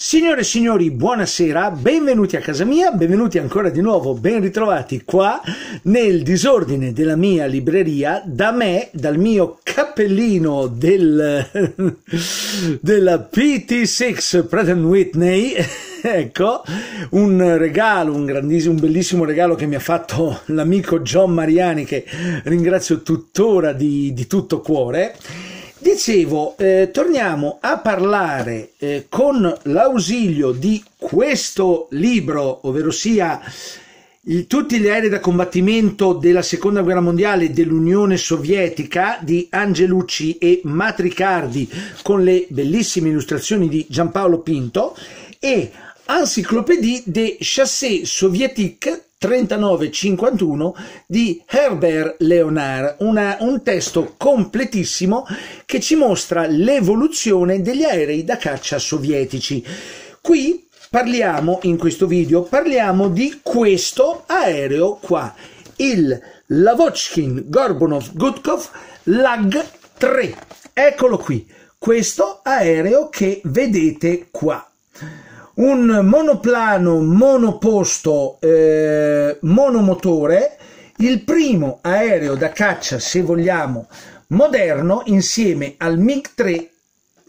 Signore e signori, buonasera, benvenuti a casa mia, benvenuti ancora di nuovo, ben ritrovati qua nel disordine della mia libreria, da me, dal mio cappellino del, della PT6 Pratt Whitney ecco un regalo, un grandissimo, un bellissimo regalo che mi ha fatto l'amico John Mariani, che ringrazio tuttora di, di tutto cuore. Dicevo, eh, torniamo a parlare eh, con l'ausilio di questo libro, ovvero sia il, tutti gli aerei da combattimento della seconda guerra mondiale dell'Unione Sovietica di Angelucci e Matricardi con le bellissime illustrazioni di Giampaolo Pinto e Encyclopédie des chassés soviétiques 3951 di Herbert Leonard, una, un testo completissimo che ci mostra l'evoluzione degli aerei da caccia sovietici. Qui parliamo, in questo video, parliamo di questo aereo qua, il Lavochkin Gorbunov Gutkov Lag 3. Eccolo qui, questo aereo che vedete qua un monoplano monoposto eh, monomotore, il primo aereo da caccia, se vogliamo, moderno insieme al MiG-3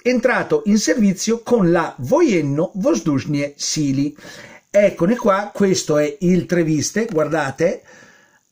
entrato in servizio con la Vojenno Vosdužnie Sili. Eccone qua, questo è il Treviste, guardate,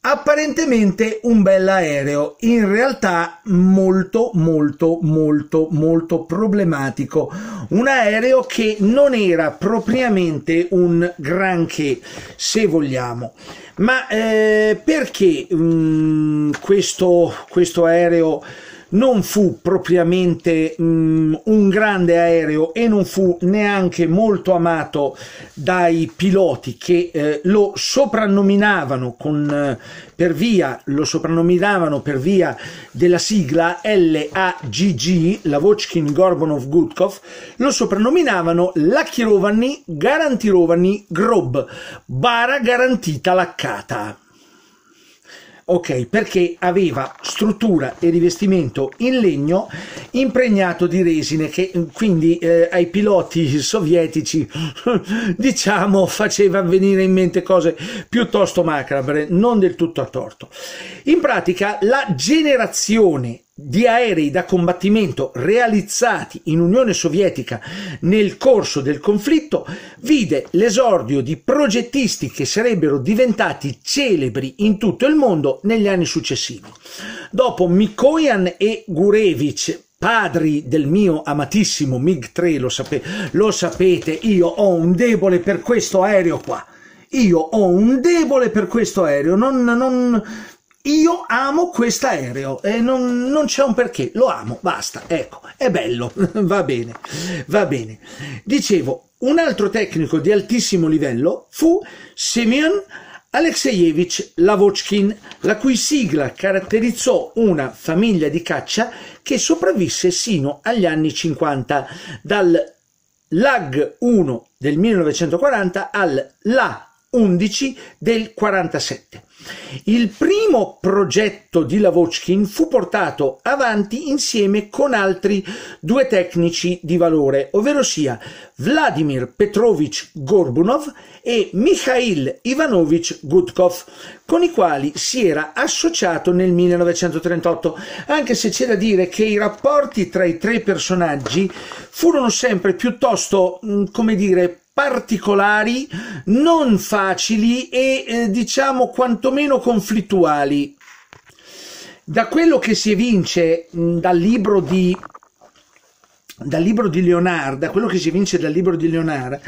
apparentemente un bell'aereo, in realtà molto molto molto molto problematico, un aereo che non era propriamente un granché, se vogliamo. Ma eh, perché mh, mm, questo, questo aereo non fu propriamente mh, mm, un grande aereo e non fu neanche molto amato dai piloti che eh, lo soprannominavano con, eh, per via lo soprannominavano per via della sigla LAGG Lavochkin Gorbunov Gutkov lo soprannominavano Lacchirovani Garantirovani Grob bara garantita laccata ok? Perché aveva struttura e rivestimento in legno impregnato di resine che mm, quindi eh, ai piloti sovietici diciamo faceva venire in mente cose piuttosto macabre, non del tutto a torto. In pratica la generazione di aerei da combattimento realizzati in Unione Sovietica nel corso del conflitto, vide l'esordio di progettisti che sarebbero diventati celebri in tutto il mondo negli anni successivi. Dopo Mikoyan e Gurevich, padri del mio amatissimo MiG-3, lo, sape lo sapete, io ho un debole per questo aereo qua. Io ho un debole per questo aereo, non, non, io amo aereo e non, non c'è un perché, lo amo, basta, ecco, è bello, va bene, va bene. Dicevo, un altro tecnico di altissimo livello fu Semyon Alexeyevich Lavochkin, la cui sigla caratterizzò una famiglia di caccia che sopravvisse sino agli anni 50, dal LAG 1 del 1940 al LA 11 del 47. Il primo progetto di Lavochkin fu portato avanti insieme con altri due tecnici di valore, ovvero sia Vladimir Petrovich Gorbunov e Mikhail Ivanovich Gutkov, con i quali si era associato nel 1938, anche se c'è da dire che i rapporti tra i tre personaggi furono sempre piuttosto, mm, come dire, particolari, non facili e eh, diciamo quantomeno conflittuali. Da quello che si evince mh, mm, dal libro di dal libro di Leonard, da quello che si evince dal libro di Leonard,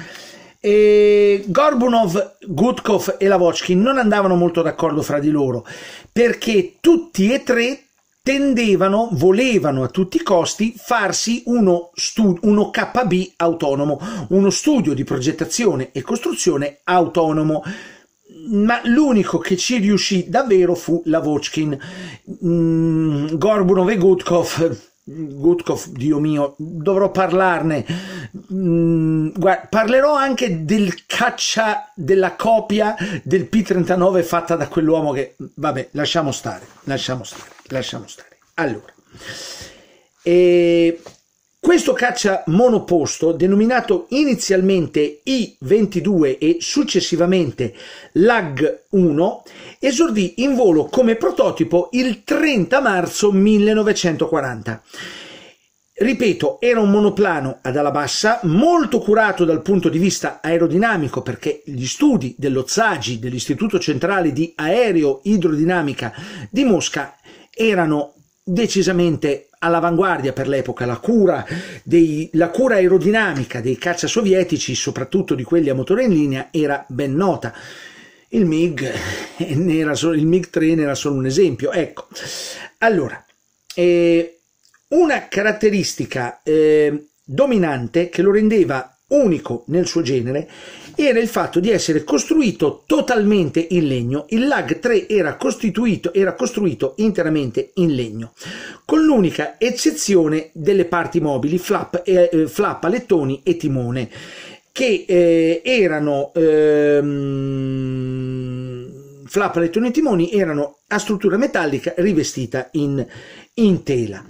e eh, Gorbunov, Gutkov e Lavochkin non andavano molto d'accordo fra di loro perché tutti e tre tendevano, volevano a tutti i costi farsi uno, uno KB autonomo, uno studio di progettazione e costruzione autonomo ma l'unico che ci riuscì davvero fu Lavochkin. Mm, Gorbunov e Gutkov Gutkov, Dio mio, dovrò parlarne. Mm, guarda, parlerò anche del caccia della copia del P-39 fatta da quell'uomo che, vabbè, lasciamo stare, lasciamo stare, lasciamo stare. Allora, e questo caccia monoposto, denominato inizialmente I-22 e successivamente LAG-1, esordì in volo come prototipo il 30 marzo 1940. Ripeto, era un monoplano ad ala bassa, molto curato dal punto di vista aerodinamico perché gli studi dello Zagi dell'Istituto Centrale di Aereo Idrodinamica di Mosca erano decisamente all'avanguardia per l'epoca, la cura, dei, la cura aerodinamica dei caccia sovietici, soprattutto di quelli a motore in linea, era ben nota. Il MiG, eh, solo, il MiG 3 ne era solo un esempio. Ecco, allora, eh, una caratteristica eh, dominante che lo rendeva unico nel suo genere era il fatto di essere costruito totalmente in legno. Il LAG 3 era, era costruito interamente in legno, con l'unica eccezione delle parti mobili, flap, eh, eh, flap alettoni e timone, che eh, erano... Ehm, flap, alettoni e timoni erano a struttura metallica rivestita in, in tela.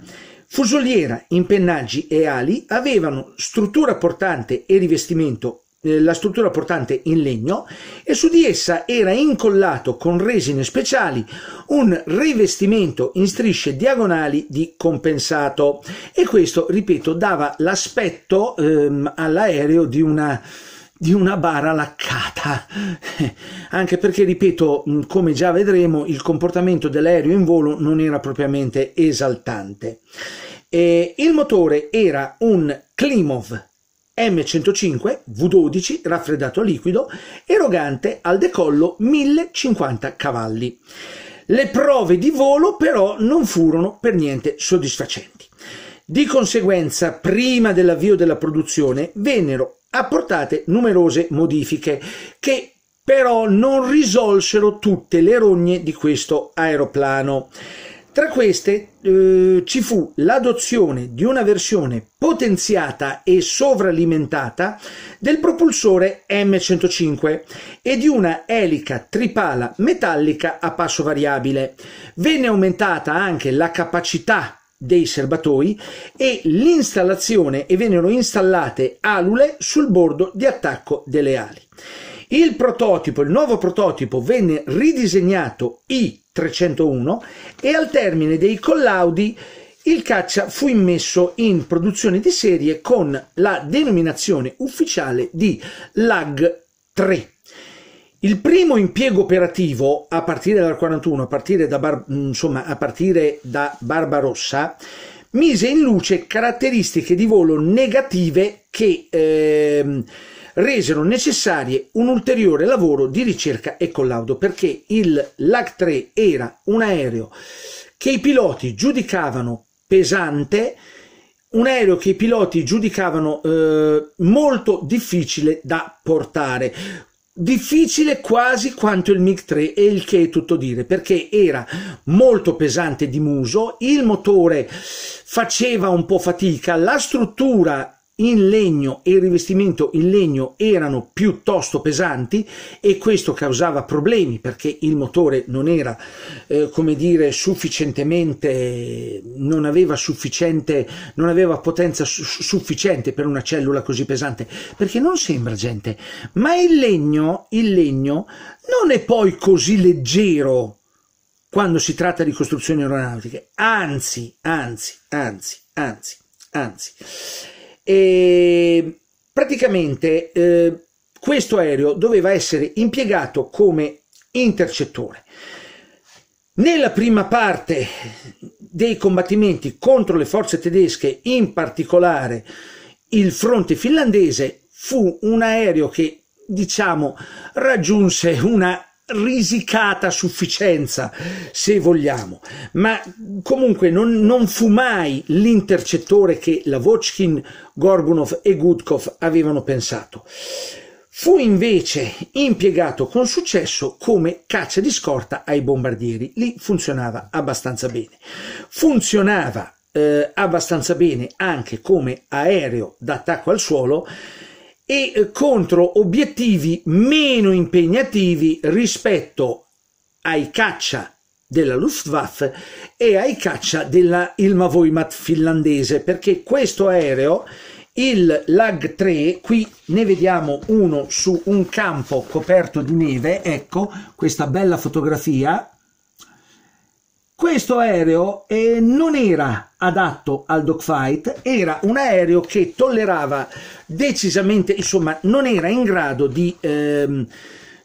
Fusoliera, impennaggi e ali avevano struttura portante e rivestimento eh, la struttura portante in legno e su di essa era incollato con resine speciali un rivestimento in strisce diagonali di compensato e questo ripeto dava l'aspetto ehm, all'aereo di una di una bara laccata. Anche perché, ripeto, mm, come già vedremo, il comportamento dell'aereo in volo non era propriamente esaltante. E il motore era un Klimov M105 V12 raffreddato a liquido, erogante al decollo 1050 cavalli. Le prove di volo però non furono per niente soddisfacenti. Di conseguenza, prima dell'avvio della produzione, vennero apportate numerose modifiche che però non risolsero tutte le rogne di questo aeroplano. Tra queste eh, ci fu l'adozione di una versione potenziata e sovralimentata del propulsore M105 e di una elica tripala metallica a passo variabile. Venne aumentata anche la capacità dei serbatoi e l'installazione e vennero installate alule sul bordo di attacco delle ali. Il prototipo, il nuovo prototipo venne ridisegnato I-301 e al termine dei collaudi il caccia fu immesso in produzione di serie con la denominazione ufficiale di LAG 3. Il primo impiego operativo a partire dal 41, a partire da, Bar- mm, insomma, a partire da Barbarossa, mise in luce caratteristiche di volo negative che eh, resero necessarie un ulteriore lavoro di ricerca e collaudo perché il LAG-3 era un aereo che i piloti giudicavano pesante, un aereo che i piloti giudicavano eh, molto difficile da portare difficile quasi quanto il MiG-3 e il che è tutto dire perché era molto pesante di muso, il motore faceva un po' fatica, la struttura in legno e il rivestimento in legno erano piuttosto pesanti e questo causava problemi perché il motore non era, eh, come dire, sufficientemente, non aveva sufficiente, non aveva potenza sufficiente per una cellula così pesante. Perché non sembra gente, ma il legno, il legno non è poi così leggero quando si tratta di costruzioni aeronautiche, anzi, anzi, anzi, anzi, anzi. E praticamente eh, questo aereo doveva essere impiegato come intercettore. Nella prima parte dei combattimenti contro le forze tedesche, in particolare il fronte finlandese, fu un aereo che diciamo raggiunse una risicata a sufficienza, se vogliamo, ma comunque non, non fu mai l'intercettore che Lavochkin, Gorbunov e Gudkov avevano pensato. Fu invece impiegato con successo come caccia di scorta ai bombardieri, lì funzionava abbastanza bene. Funzionava eh, abbastanza bene anche come aereo d'attacco al suolo e eh, contro obiettivi meno impegnativi rispetto ai caccia della Luftwaffe e ai caccia della Ilmavoimat finlandese perché questo aereo il lag 3 qui ne vediamo uno su un campo coperto di neve ecco questa bella fotografia questo aereo eh, non era adatto al dogfight, era un aereo che tollerava decisamente, insomma, non era in grado di, ehm,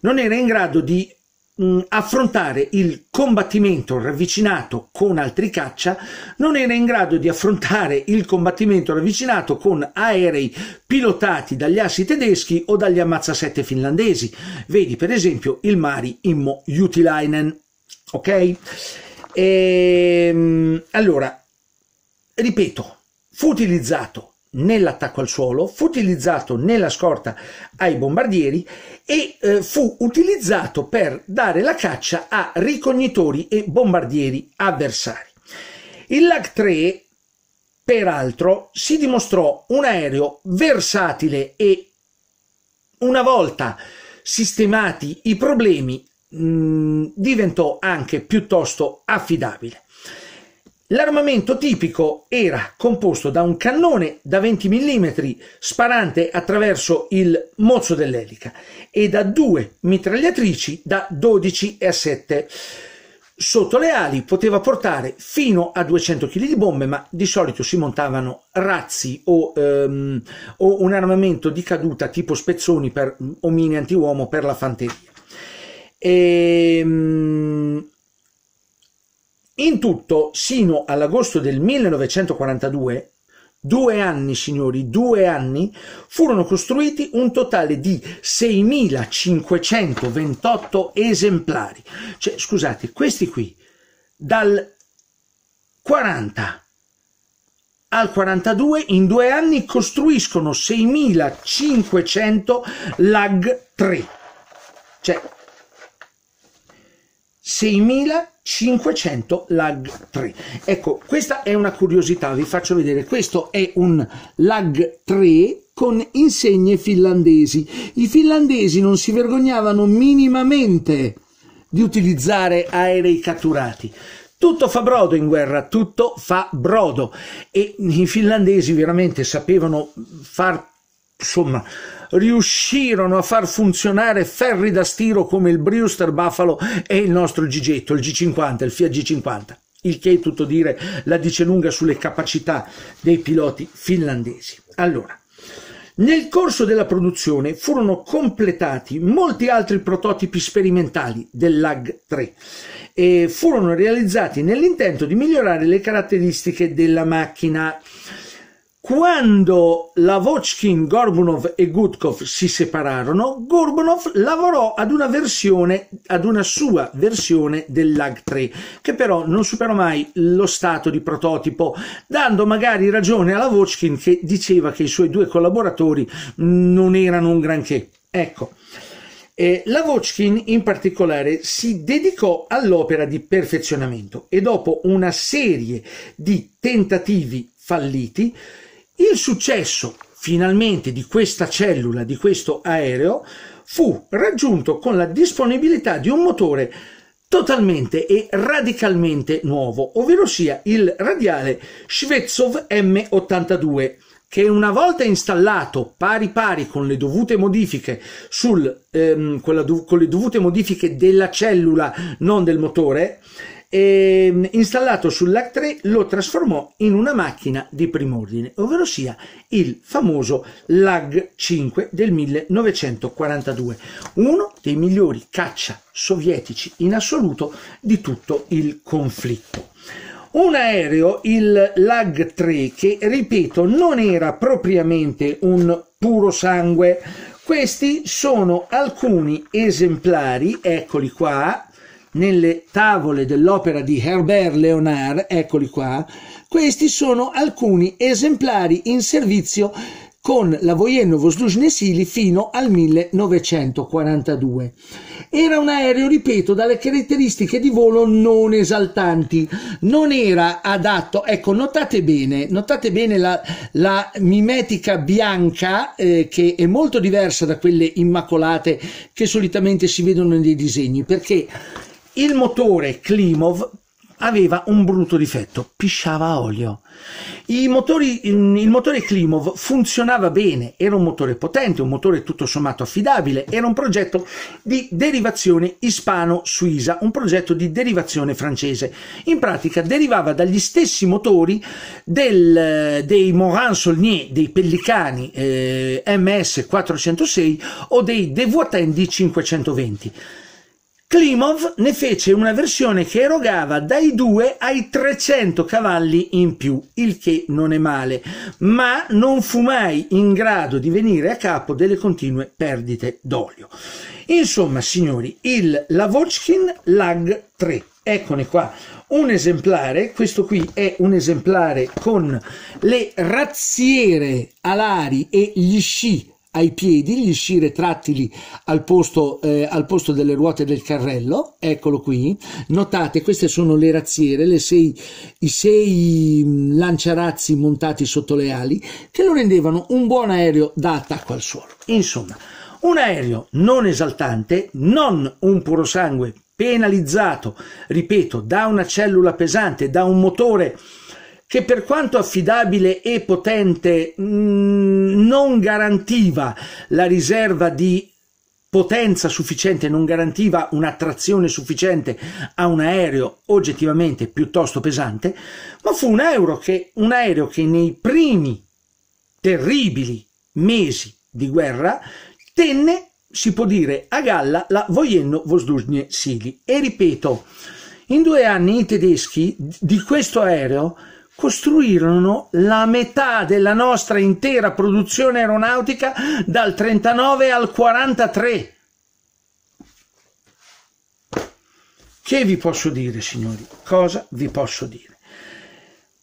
era in grado di mh, mm, affrontare il combattimento ravvicinato con altri caccia, non era in grado di affrontare il combattimento ravvicinato con aerei pilotati dagli assi tedeschi o dagli ammazzasette finlandesi. Vedi per esempio il Mari Immo Jutilainen. Ok? E, ehm, allora, ripeto, fu utilizzato nell'attacco al suolo, fu utilizzato nella scorta ai bombardieri e eh, fu utilizzato per dare la caccia a ricognitori e bombardieri avversari. Il LAG 3, peraltro, si dimostrò un aereo versatile e una volta sistemati i problemi Mm, diventò anche piuttosto affidabile. L'armamento tipico era composto da un cannone da 20 mm sparante attraverso il mozzo dell'elica e da due mitragliatrici da 12 e 7. Sotto le ali poteva portare fino a 200 kg di bombe, ma di solito si montavano razzi o, ehm, o un armamento di caduta tipo spezzoni per mm, omini antiuomo per la fanteria. E, ehm, in tutto, sino all'agosto del 1942, due anni, signori, due anni, furono costruiti un totale di 6.528 esemplari. Cioè, scusate, questi qui, dal 40 al 42 in due anni costruiscono 6.500 lag 3. Cioè, 6500 lag 3 ecco questa è una curiosità vi faccio vedere questo è un lag 3 con insegne finlandesi i finlandesi non si vergognavano minimamente di utilizzare aerei catturati tutto fa brodo in guerra, tutto fa brodo e i finlandesi veramente sapevano far insomma, riuscirono a far funzionare ferri da stiro come il Brewster Buffalo e il nostro Gigetto, il G50, il Fiat G50. Il che è tutto dire la dice lunga sulle capacità dei piloti finlandesi. Allora, nel corso della produzione furono completati molti altri prototipi sperimentali del LAG 3 e furono realizzati nell'intento di migliorare le caratteristiche della macchina. Quando Lavochkin, Gorbunov e Gutkov si separarono, Gorbunov lavorò ad una versione, ad una sua versione del Lag 3, che però non superò mai lo stato di prototipo, dando magari ragione a Lavochkin che diceva che i suoi due collaboratori non erano un granché. Ecco. Eh, Lavochkin in particolare si dedicò all'opera di perfezionamento e dopo una serie di tentativi falliti, il successo finalmente di questa cellula, di questo aereo, fu raggiunto con la disponibilità di un motore totalmente e radicalmente nuovo, ovvero sia il radiale Shvetsov M82 che una volta installato pari pari con le dovute modifiche sul, ehm, do, con le dovute modifiche della cellula non del motore eh, installato sull'Hack 3 lo trasformò in una macchina di prim'ordine, ovvero sia il famoso LAG 5 del 1942, uno dei migliori caccia sovietici in assoluto di tutto il conflitto. Un aereo, il LAG 3, che ripeto non era propriamente un puro sangue, questi sono alcuni esemplari, eccoli qua, nelle tavole dell'opera di Herbert Leonard, eccoli qua, questi sono alcuni esemplari in servizio con la Vojennovo Sluzhnesili fino al 1942. Era un aereo, ripeto, dalle caratteristiche di volo non esaltanti, non era adatto, ecco, notate bene, notate bene la, la mimetica bianca eh, che è molto diversa da quelle immacolate che solitamente si vedono nei disegni, perché il motore Klimov aveva un brutto difetto, pisciava a olio. Motori, il motore Klimov funzionava bene, era un motore potente, un motore tutto sommato affidabile, era un progetto di derivazione ispano-suisa, un progetto di derivazione francese. In pratica derivava dagli stessi motori del, dei Morin Solnier, dei Pellicani eh, MS 406 o dei Devoitendi 520. Klimov ne fece una versione che erogava dai 2 ai 300 cavalli in più, il che non è male, ma non fu mai in grado di venire a capo delle continue perdite d'olio. Insomma, signori, il Lavochkin Lag 3, eccone qua, un esemplare, questo qui è un esemplare con le razziere alari e gli sci ai piedi, gli sci retrattili al posto, eh, al posto delle ruote del carrello, eccolo qui, notate queste sono le razziere, le sei, i sei mm, lanciarazzi montati sotto le ali che lo rendevano un buon aereo da attacco al suolo. Insomma, un aereo non esaltante, non un purosangue penalizzato, ripeto, da una cellula pesante, da un motore che per quanto affidabile e potente mh, mm, non garantiva la riserva di potenza sufficiente, non garantiva un'attrazione sufficiente a un aereo oggettivamente piuttosto pesante, ma fu un aereo che, un aereo che nei primi terribili mesi di guerra tenne, si può dire, a galla la Vojenno Vosdužne Sili. E ripeto, in due anni i tedeschi di questo aereo costruirono la metà della nostra intera produzione aeronautica dal 39 al 43. Che vi posso dire, signori? Cosa vi posso dire?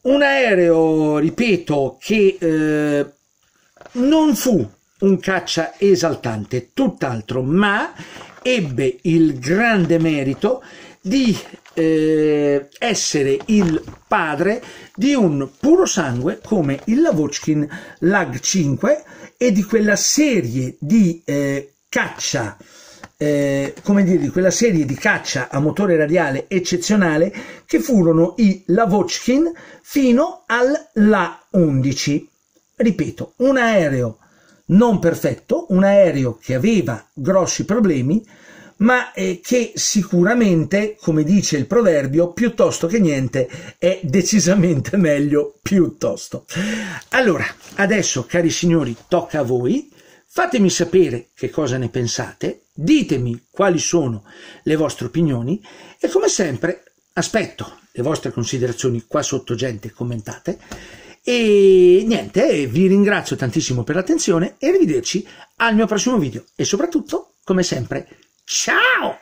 Un aereo, ripeto, che eh, non fu un caccia esaltante, tutt'altro, ma ebbe il grande merito di eh, essere il padre di un puro sangue come il Lavochkin Lag 5 e di quella serie di eh, caccia eh, come dire, di quella serie di caccia a motore radiale eccezionale che furono i Lavochkin fino alla 11 Ripeto, un aereo non perfetto, un aereo che aveva grossi problemi, ma eh, che sicuramente, come dice il proverbio, piuttosto che niente è decisamente meglio piuttosto. Allora, adesso cari signori, tocca a voi. Fatemi sapere che cosa ne pensate, ditemi quali sono le vostre opinioni e come sempre aspetto le vostre considerazioni qua sotto gente commentate e niente, eh, vi ringrazio tantissimo per l'attenzione e arrivederci al mio prossimo video e soprattutto, come sempre, Tchau!